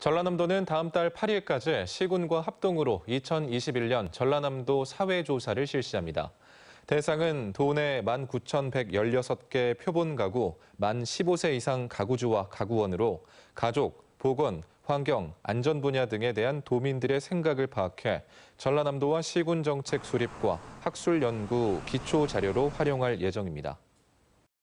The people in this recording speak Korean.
전라남도는 다음 달 8일까지 시군과 합동으로 2021년 전라남도 사회조사를 실시합니다. 대상은 도내 19,116개 표본 가구, 만 15세 이상 가구주와 가구원으로 가족, 보건, 환경, 안전 분야 등에 대한 도민들의 생각을 파악해 전라남도와 시군 정책 수립과 학술 연구 기초 자료로 활용할 예정입니다.